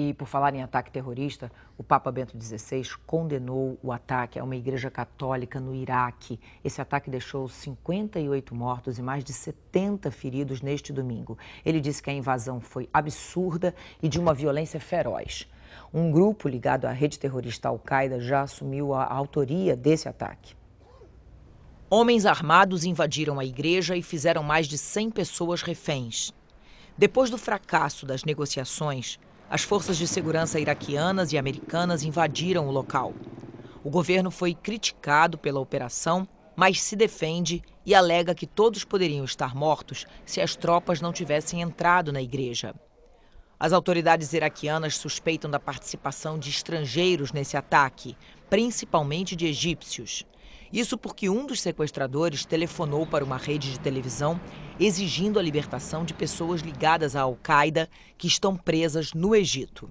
E por falar em ataque terrorista, o Papa Bento XVI condenou o ataque a uma igreja católica no Iraque. Esse ataque deixou 58 mortos e mais de 70 feridos neste domingo. Ele disse que a invasão foi absurda e de uma violência feroz. Um grupo ligado à rede terrorista Al-Qaeda já assumiu a autoria desse ataque. Homens armados invadiram a igreja e fizeram mais de 100 pessoas reféns. Depois do fracasso das negociações, as forças de segurança iraquianas e americanas invadiram o local. O governo foi criticado pela operação, mas se defende e alega que todos poderiam estar mortos se as tropas não tivessem entrado na igreja. As autoridades iraquianas suspeitam da participação de estrangeiros nesse ataque, principalmente de egípcios. Isso porque um dos sequestradores telefonou para uma rede de televisão exigindo a libertação de pessoas ligadas à Al-Qaeda que estão presas no Egito.